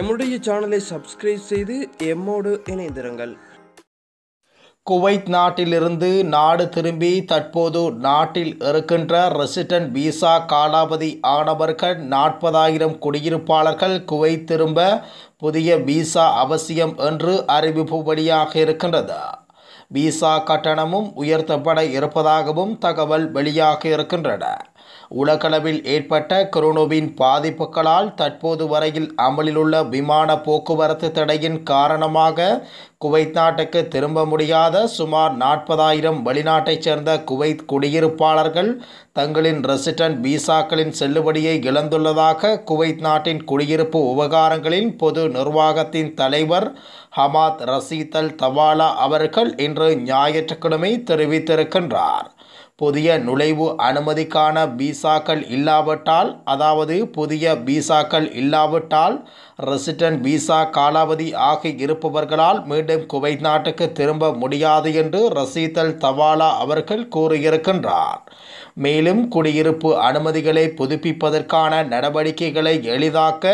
எம்முடைய சேனலை சப்ஸ்கிரைப் செய்து எம்மோடு இணைந்திருங்கள் குவைத் நாட்டிலிருந்து நாடு திரும்பி தற்போது நாட்டில் இருக்கின்ற ரெசிடென்ட் விசா காலாவதி ஆனவர்கள் நாற்பதாயிரம் குடியிருப்பாளர்கள் குவைத் திரும்ப புதிய விசா அவசியம் என்று அறிவிப்பு வழியாக இருக்கின்றது விசா கட்டணமும் உயர்த்தப்பட இருப்பதாகவும் தகவல் வெளியாக இருக்கின்றன உலகளவில் ஏற்பட்ட கொரோனாவின் பாதிப்புகளால் தற்போது வரையில் அமலில் உள்ள விமான போக்குவரத்து தடையின் காரணமாக குவைத் நாட்டுக்கு திரும்ப முடியாத சுமார் நாற்பதாயிரம் வெளிநாட்டைச் சேர்ந்த குவைத் குடியிருப்பாளர்கள் தங்களின் ரெசிடென்ட் விசாக்களின் செல்லுபடியை இழந்துள்ளதாக குவைத் நாட்டின் குடியிருப்பு விவகாரங்களின் பொது நிர்வாகத்தின் தலைவர் ஹமாத் ரசீத் அல் தவாலா அவர்கள் இன்று ஞாயிற்றுக்கிழமை தெரிவித்திருக்கின்றார் புதிய நுழைவு அனுமதிக்கான பீசாக்கள் இல்லாவிட்டால் அதாவது புதிய பீசாக்கள் இல்லாவிட்டால் ரெசிடென்ட் விசா காலாவதி ஆகி இருப்பவர்களால் மீண்டும் குவைத் நாட்டுக்கு திரும்ப முடியாது என்று ரசீதல் தவாலா அவர்கள் கூறியிருக்கின்றார் மேலும் குடியிருப்பு அனுமதிகளை புதுப்பிப்பதற்கான நடவடிக்கைகளை எளிதாக்க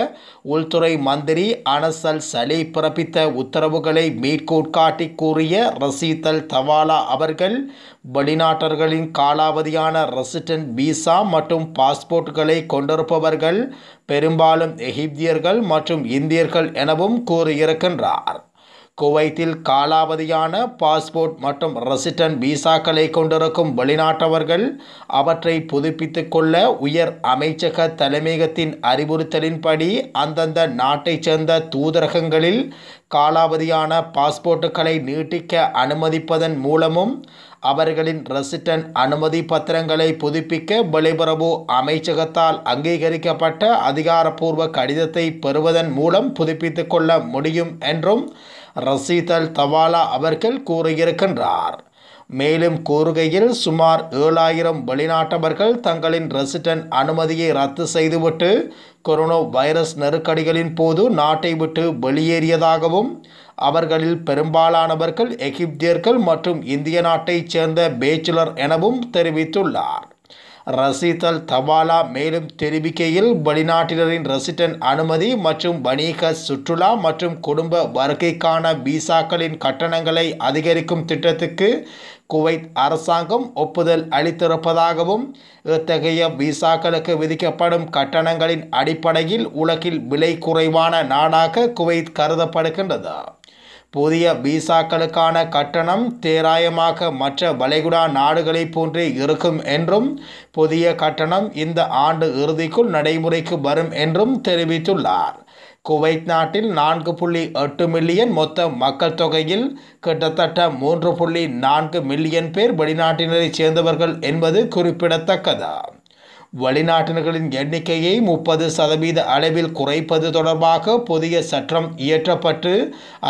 உள்துறை மந்திரி அனசல் சலி பிறப்பித்த உத்தரவுகளை மேற்கோட்காட்டி கூறிய ரசீதல் தவாலா அவர்கள் வெளிநாட்டர்களின் காலாவதியான ரெசிடென்ட் விசா மற்றும் பாஸ்போர்ட்களை கொண்டிருப்பவர்கள் பெரும்பாலும் எகிப்தியர்கள் மற்றும் இந்தியர்கள் எனவும் கூறியிருக்கின்றார் குவைத்தில் காலாவதியான பாஸ்போர்ட் மற்றும் ரெசிடென்ட் விசாக்களை கொண்டிருக்கும் வெளிநாட்டவர்கள் அவற்றை புதுப்பித்து கொள்ள உயர் அமைச்சக தலைமையகத்தின் அறிவுறுத்தலின்படி அந்தந்த நாட்டைச் சேர்ந்த தூதரகங்களில் காலாவதியான பாஸ்போர்ட்டுகளை நீட்டிக்க அனுமதிப்பதன் மூலமும் அவர்களின் ரெசிடென்ட் அனுமதி பத்திரங்களை புதுப்பிக்க வெளிபுறவு அமைச்சகத்தால் அங்கீகரிக்கப்பட்ட அதிகாரப்பூர்வ கடிதத்தை பெறுவதன் மூலம் புதுப்பித்து கொள்ள முடியும் என்றும் அல் தவாலா அவர்கள் கூறியிருக்கின்றார் மேலும் கூறுகையில் சுமார் ஏழாயிரம் வெளிநாட்டவர்கள் தங்களின் ரெசிடென்ட் அனுமதியை ரத்து செய்துவிட்டு கொரோனா வைரஸ் நெருக்கடிகளின் போது நாட்டை விட்டு வெளியேறியதாகவும் அவர்களில் பெரும்பாலானவர்கள் எகிப்தியர்கள் மற்றும் இந்திய நாட்டைச் சேர்ந்த பேச்சுலர் எனவும் தெரிவித்துள்ளார் ரசித்தல் தபாலா மேலும் தெரிவிக்கையில் வெளிநாட்டினரின் ரசிட்டன் அனுமதி மற்றும் வணிக சுற்றுலா மற்றும் குடும்ப வருகைக்கான விசாக்களின் கட்டணங்களை அதிகரிக்கும் திட்டத்துக்கு குவைத் அரசாங்கம் ஒப்புதல் அளித்திருப்பதாகவும் இத்தகைய விசாக்களுக்கு விதிக்கப்படும் கட்டணங்களின் அடிப்படையில் உலகில் விலை குறைவான நாடாக குவைத் கருதப்படுகின்றது புதிய விசாக்களுக்கான கட்டணம் தேராயமாக மற்ற வளைகுடா நாடுகளைப் போன்றே இருக்கும் என்றும் புதிய கட்டணம் இந்த ஆண்டு இறுதிக்குள் நடைமுறைக்கு வரும் என்றும் தெரிவித்துள்ளார் குவைத் நாட்டில் நான்கு புள்ளி எட்டு மில்லியன் மொத்த மக்கள் தொகையில் கிட்டத்தட்ட மூன்று புள்ளி நான்கு மில்லியன் பேர் வெளிநாட்டினரைச் சேர்ந்தவர்கள் என்பது குறிப்பிடத்தக்கது வெளிநாட்டினர்களின் எண்ணிக்கையை முப்பது சதவீத அளவில் குறைப்பது தொடர்பாக புதிய சட்டம் இயற்றப்பட்டு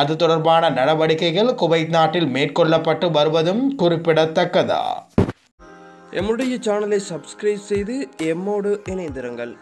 அது தொடர்பான நடவடிக்கைகள் குவைத் நாட்டில் மேற்கொள்ளப்பட்டு வருவதும் குறிப்பிடத்தக்கதா எம்முடைய சேனலை சப்ஸ்கிரைப் செய்து எம்மோடு இணைந்திருங்கள்